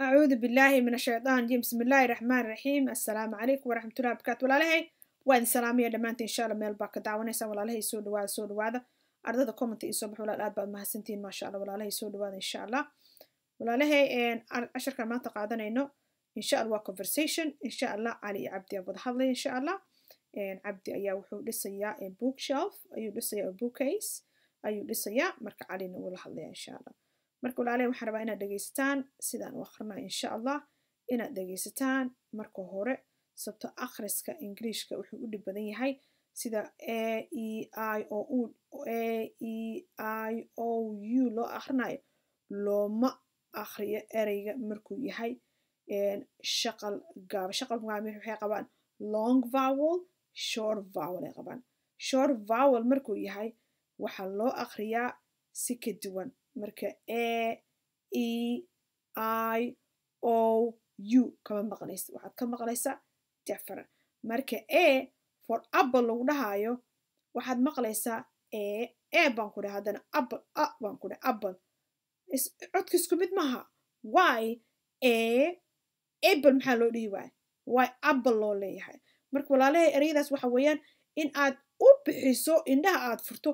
acuudu billaahi min ashaytaan jim bismi illaahi raxmaan raxiim assalaamu calaykum waraxmatullahi barakaatu walaalahay waa idin salaamaya dhammaanta insha alla meel baa ka daawanaysaan walaalahay soo dhawaada soo dhawaada ardada commenta iyo soo bax walaal aad baad mahadsantihiin maasha allah walaalahay soo dhawaada insha allah walaalahay casharkan maanta qaadanayno insha allah waa conversation insha allah cali iyo cabdi aa wada hadlaya insha allah cabdi ayaa wuxuu dhisayaa bookshelf ayuu dhisayaa bookcase ayuu dhisayaa marka calina wuu la hadlaya insha allah marka walaalahay waxaan rabaa inaad dhegaysataan sidaan u akrinaa insha allah inaad dhegaysataan marka hore sababto akhriska ingiliishka wuxuu u dhib badan yahay sida a e i o u a e i o u loo akhrinayo looma akhriyo ereyga markuu yahay shaqal gaaba shaqal mugaamir waxay qabaan long vowel short vowel ay qabaan short vowel markuu yahay waxaa loo akhriyaa si ka duwan marka a e i o u kama maqlaysa waxaad ka maqlaysaa different marka a e, for apple lagu dhahaayo waxaad maqlaysaa e e baan ku dhahay haddana apple a baan ku dhahay apple codka isku mid maaha y a e, apple maxaa loo dhihi waaya y apple loo leeyahay marka walaalahay ereyadaas waxa weeyaan in aad u bixiso indhaha aad furto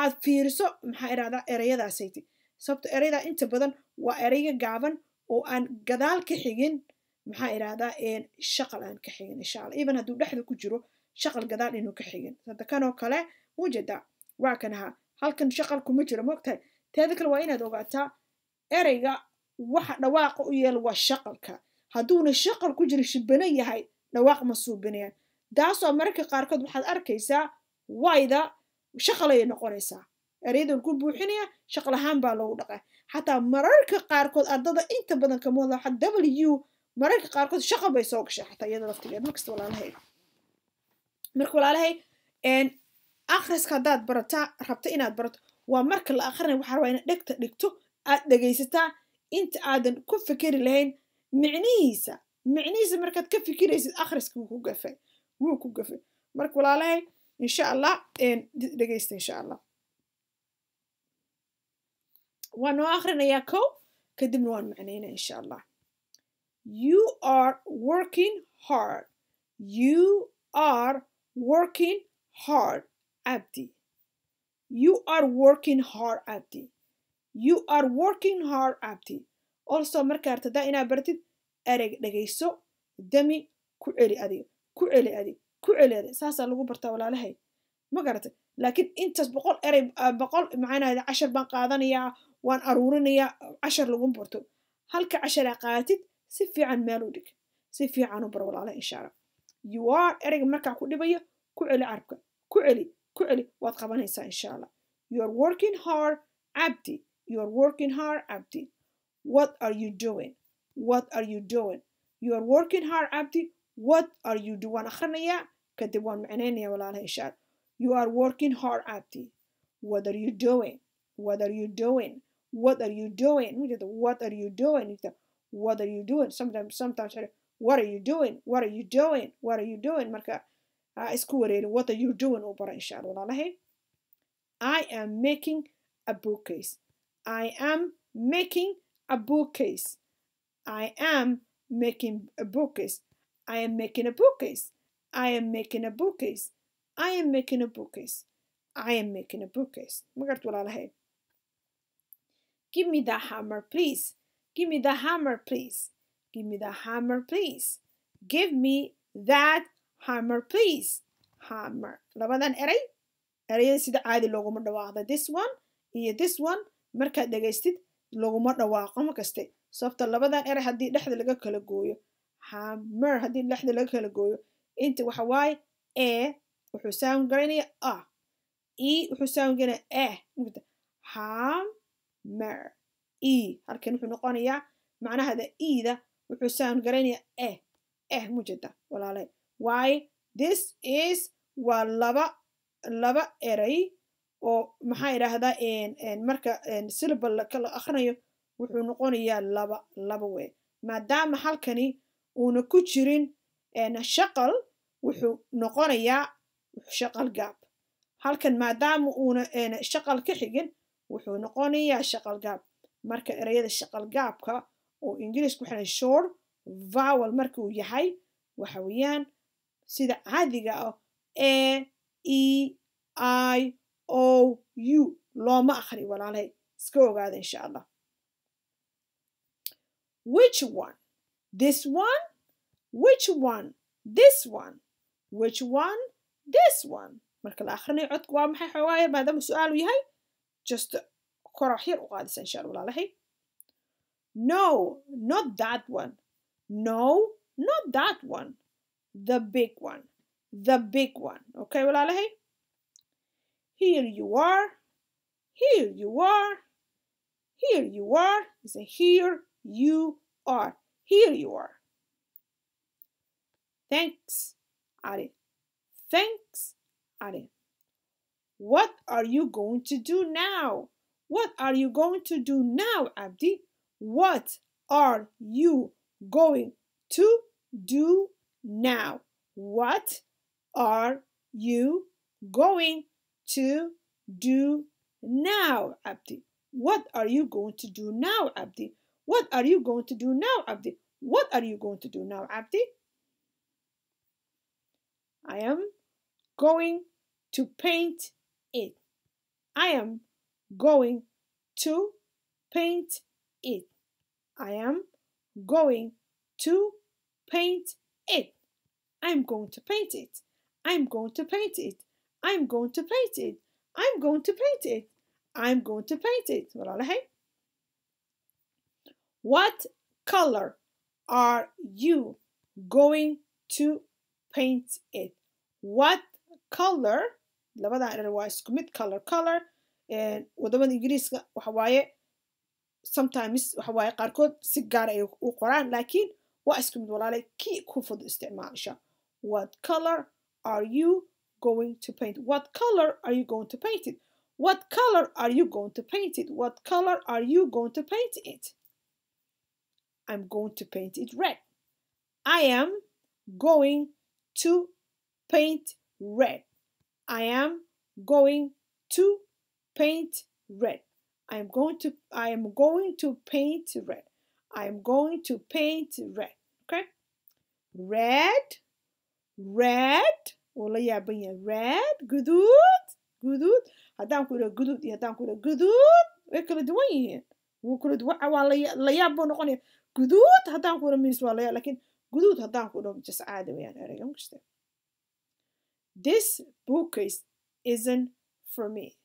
aad fiiriso maxaa idhahdaa ereyadaasayti sababto ereyda inta badan waa ereyga gaaban oo aan gadaal ka xigin maxaa idhahdaa shaqal aan ka xigin insha even hadduu dhexda ku jiro shaqal gadaal inuu ka xigin sada kanoo kale wujeda waa kan ahaa halkan shaqal kuma jiro moogtahay teeda kale waa inaad ogaataa ereyga waxa dhawaaqa u yeel waa shaqalka hadduuna shaqal ku jiro shibano yahay dhawaaq ma suubinayaan taasoo mararka qaarkood waxaad arkaysaa wayda shaqalay noqonaysaa ereydan ku buuxinaya shaqlahaan baa loogu dhaqa xataa mararka qaarkood ardada inta badan kamodlaxa w mararka qaarkood shaqa bay soo gashay xataa iyada laftigeed markasta walaalahay marka walaalahay akhriska haddaad barataa rabta inaad barato waa marka la akrinaya waxaa rabaa inaad dhegta dhigto aad dhegaysataa inta aadan ku fikeri lahayn micnihiisa micnihiisa markaad ka fikiraysid akhriska wuu ku gafay wuu ku gafay marka walaalahay insha allah dhegaysta insha allah waan noo akhrinayaa kow kadibna waan macnaynaa insha allah you are working hard you are working hard abdi you are working hard abdi you are working hard abdi also marka artadaa inaad bartid ereg dhegayso dami ku celi adig ku celi adig ku celi adig saasaa lagu bartaa walaalahay ma garatay laakiin intaas boqol erey ah, boqol maxaanahda cashar baan qaadanayaa waan aruurinayaa cashar lagu barto halka casharaa qaatid si fiican meel u dhig si fiican u bar walaala insha allah yuar ereyga markaa ku dhibayo ku celi carabka ku celi ku celi waad qabanaysaa insha allah youare working hard abdi youare working hard abdi what are you doing what are you doing youare working hard abdi what are you do waan akhrinayaa kadib waan macnaynayaa walaalaha insha You are working hard at it. What are you doing? What are you doing? What are you doing? What are you doing? What are you doing? Sometimes, sometimes, what are you doing? What are you doing? What are you doing? Marka, uh, isku wareerin. What are you doing? Ubara insha Allah. I am making a bookcase. I am making a bookcase. I am making a bookcase. I am making a bookcase. I am making a bookcase. I am making a bookcase. I am making a bookcase. Ma gart walaalahay. Give me the hammer, please. Give me the hammer, please. Give me the hammer, please. Give me that hammer, please. Hammer. Labadan eray. Erayada sida caadi looguma dhawaaqda. This one iyo this one markaad dhagaystid looguma dhawaaqo ma kaste. Sababta labadan eray haddii dhexda laga kala gooyo. Hammer haddii dhexda laga kala gooyo. Inta waxa waaye wuxuu sound garanaya a e wuxuu sound garanaya eh hammer e halkan wuxuu noqonayaa macnahada eda wuxuu sound garanaya eh eh mujada walaale waayo this is waa laba laba eray oo maxaa idhaahdaa marka silibal kala akrinayo wuxuu noqonayaa laba laba wey maadaama halkani uuna ku jirin shaqal wuxuu noqonayaa shaqal gaab halkan maadaama uuna eena shaqal ka xigin wuxuu noqonayaa shaqal gaab marka ereyada shaqal gaabka oo ingiriisku waxaan short vowel uu yahay waxa weeyaan sida caadiga ah a e i o u looma akhri walaalahay iska ogaada insha allah which one this one which one this one which one this one marka la akhrinayo codku waa maxay xoogaaya maadaama just korax yar u qaadisa insha alla walaalahay no not that one no not that one the big one the big one okay walaalahay here you are here you are here you are is a here you are here you are thanks ari Thanks, Anne. What are you going to do now? What are you going to do now, Abdi? What are you going to do now? What are you going to do now, Abdi? What are you going to do now, Abdi? What are you going to do now, Abdi? What are you going to do now, Abdi? I am going to paint it. I am going to paint it. I am going to paint it. I'm going to paint it. I'm going to paint it. I'm going to paint it. I'm going to paint it. I'm going to paint it. What color are you going to paint it? What color labada erar waa isku mid color color wadamada ingiriiska waxa waaye sometimes waxa waaye qaarkood si gaar ah ay u qoraan laakiin waa isku mid walaalay kii ku fudud isticmaalsha what color are you going to paint what color are you going to paint it what color are you going to paint it what color are you going to paint it I'm going to paint it red I am going to paint red. I am going to paint red. I am going to I am going to paint red. I am going to paint red. Okay? Red. Red. Ola yaaban yahay red. gudud gudud hadan ku gudud guduud iyo haddaan ku idhaho guduud way kala duwan yihiin. Wuu kala duwan waa la yaab noqonaya. Guduud haddaan ku idhaho means waa la yaab laakiin guduud haddaan ku just caadi weeyaan ereyga. Mushtaa. This bookcase isn't for me.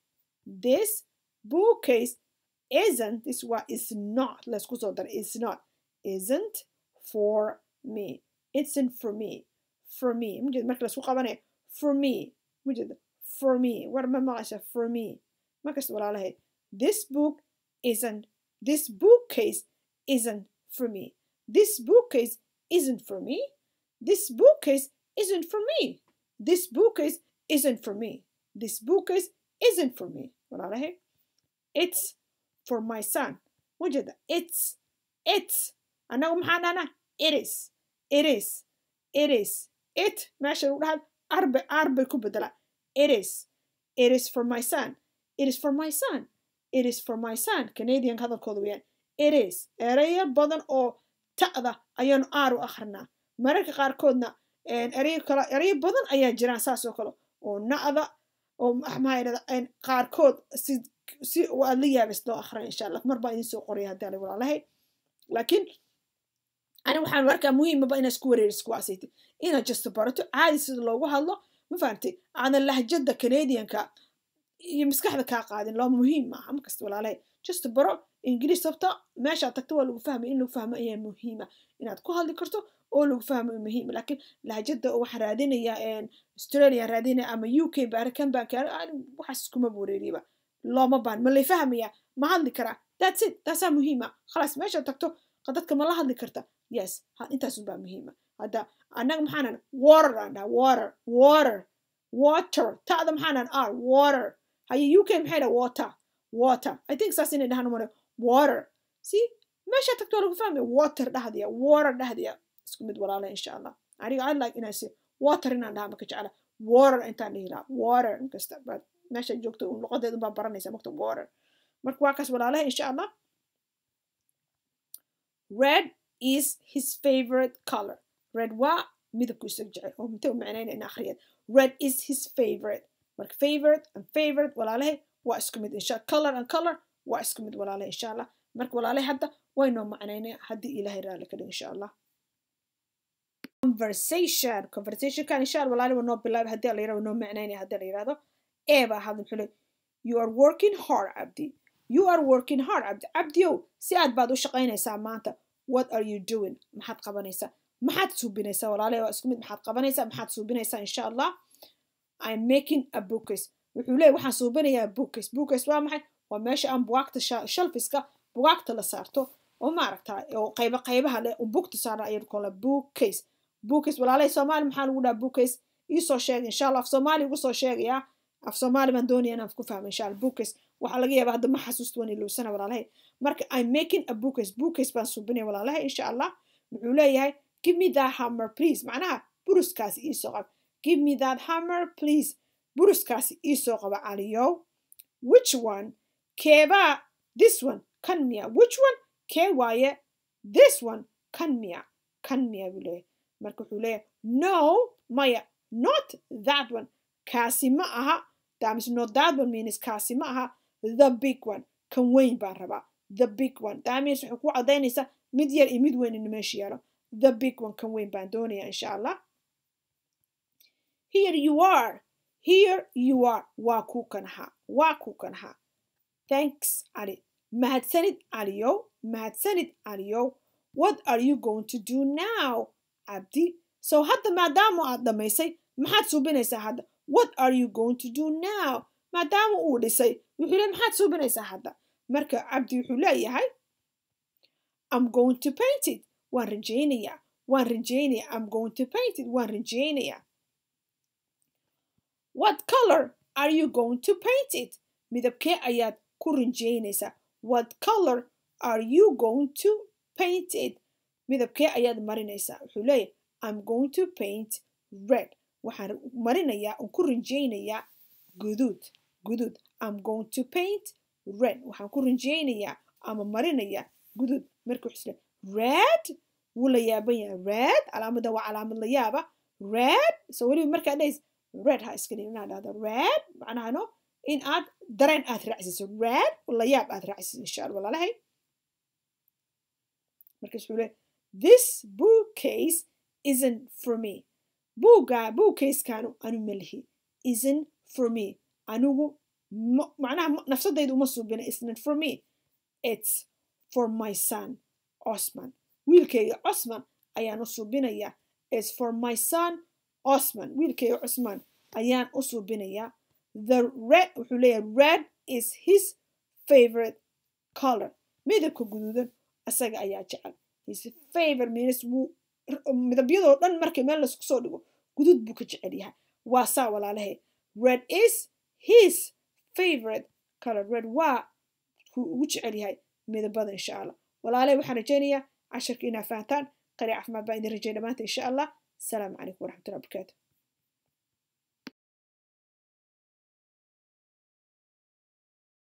This bookcase isn't, this is what is not, let's go so that it's not, isn't for me. It's in for me. For me. مجد مركز سوق بني. For me. مجد for me. ورما معاشة for me. ما كسبر عليه. This book isn't, this bookcase isn't for me. This bookcase isn't for me. This bookcase isn't for me. this bookcase isn't for me. This bookcase isn't for me. والله It's for my son. وجد it's it's أنا ومحان أنا it is it is it is it ماشي نقولها أربع أربع كبدلة it is it is for my son it is for my son it is for my son Canadian هذا ويان it is eraya badan oo ta'da ayaanu aar u akhrinaa mararka qaarkoodna ereyo badan ayaa jiraan saasoo kale oo nacda oo maxaa idhahda qaarkood si si aad la yaabis loo akhrin insha allah mar qoraya haddii ala walaalahay laakiin ani waxaan arkaa muhiimaba inaad isku wareeriso waasayti inaad jasto barato caadi sida loogu hadlo ma fahamtay aadan lahjada canadianka iyo maskaxda kaa qaadin loo muhiim maaha markasta walaalahay jasto baro ingiliis sabta meeshaad tagta waa lagu fahmay in lagu fahmo ayaa muhiima inaad ku hadli karto oo lagu fahmayo muhiim lakin lahjada waxaa raadinaya australia raadinaya ama uk k baarakan baanka waxaas kuma bureeriba looma baan ma lay fahmaya ma hadli karaa that's it taasaa muhiima ah. khalaas meesha tagto dadka ma la hadli karta yes intaasunbaa muhiima ah. hadda annaga maxaanan water aan dhaha water water water ta'da maxaanan r ah, water haye u k maxay dhaha water water i think saas inay dhahaan umare water see meesha tagto waa lagu fahmaya water dhahdiya water dhahdiya isku mid walaala insha allah aniga i like inaa si water inaan dhaha maka jecla water intaan dhihi water inkasta baad meesha joogto luqadeed unbaan baranaysaa mogta water marka waa kaas walaalaha insha allah red is his favorite color red waa midabku isaga jecel oo mintay u micnayna in akhriyad red is his favorite marka favorite and favorite walaalahay waa isku mid insha color and color waa isku mid walaalahay insha allah marka walaalahay hadda waynoo macnaynay haddii ilaahay raali ka insha allah conversation conversationkan inshaalla walaali waa noo bilaab haddii la yirahdo noo macnaynaya haddii la yirahdo eeba hadda muxuu leey you are working hard cabdi you are working hard cabdi cabdiyow si aad baad u shaqaynaysaa maanta what are you doing maxaad qabanaysaa maxaad suubinaysaa walaalayo waa isku mid maxaad qabanaysaa maxaad suubinaysaa insha allah i'm making a bookcase wuxuu leeyahy waxaan suubinayaa bookcase bookcase waa maxay waa meesha aan bugaagta shalfiska bugaagta la saarto oo maaragtaa oo qayba qaybaha leh bugta saara ayaan kola bookcase bukays walaalahay soomaali maxaa lagu dhaha bukays iisoo sheeg insha af soomaali ugu soo sheegayaa af soomaali baan doonaya inaan ku fahmo insha allah bukays waxaa laga yaaba hadda ma xasuusto waan ilowsana walaalahay marka i'm making a bukays bukays baan subinaya walaalahay insha allah muxuu leeyahay give me that hammer please macnaha buruskaasi iisoo qab give me that hammer please buruskaasi iisoo qaba caliyow which one keebaa this one kan miya which one kee waaye this one kan miya kan miya buu leeyahay marka wuxuu leeyahay no maya not that one kaasi ma aha that not that one means kaasi ma aha the big one kan weyn baan rabaa the big one that means wuxuu ku cadaynaysaa mid yar iyo mid weyn inuu meesha yaalo the big one kan weyn baan doonayaa insha allah here you are here you are waa kuu kan waa kuu kan thanks cali mahadsanid caliyow mahadsanid caliyow what are you going to do now abdi so hadda maadaama aad dhammaysay maxaad suubinaysaa hadda what are you going to do now maadaama uu dhisay wuxuu le maxaad suubinaysaa hadda marka cabdi wuxuu leeyahay im going to paint it waan rajeynayaa waan rinjeynaya im going to painted waan rinjeynaya what color are you going to paint it midabkee ayaad ku rinjeynaysaa what color are you going to painted midabkee ayaad marinaysaa wuxuu leeyahay im going to paint red waxaan marinayaa oon ku rinjeynayaa guduud guduud im going to paint red waxaan ku rinjeynayaa ama marinayaa guduud markii wuxuu isle red wuu la yaaban yahay red calaamadda waa calaamad la yaaba red so weliba markaad dhahays red ha iska dhihin inaad dhahdo red macnahano in aad dareen aad raacsiiso red la yaab aad raacsiiso insha allah lalahay markaas wuxuu leeyahay this bookcase isn't for me buugga buukayskaanu anu malihi isn't for me anigu macnaha nafsadayda uma suubina isn't for me it's for my son osman wiilkayga cosman ayaan u suubinayaa it's for my son osman wiilkayga cosman ayaan u suubinayaa the red wuxuu leeyahay red is his favorite color midabka guduudan asaga ayaa jecel favor mins wuu um, midabyadoo dhan markay meel laisku soo dhigo gudud buu ka jecel yahay waa saa walaalahe red is his favorite color red waa kuu ugu jecel yahay midabada insha allah walaalahe waxaan rajeynayaa casharka inaa fahantaan qari caafimaad baa idin rajeyna dhamaanta insha allah asalaamu calaykum waraxmatullahi barakaatu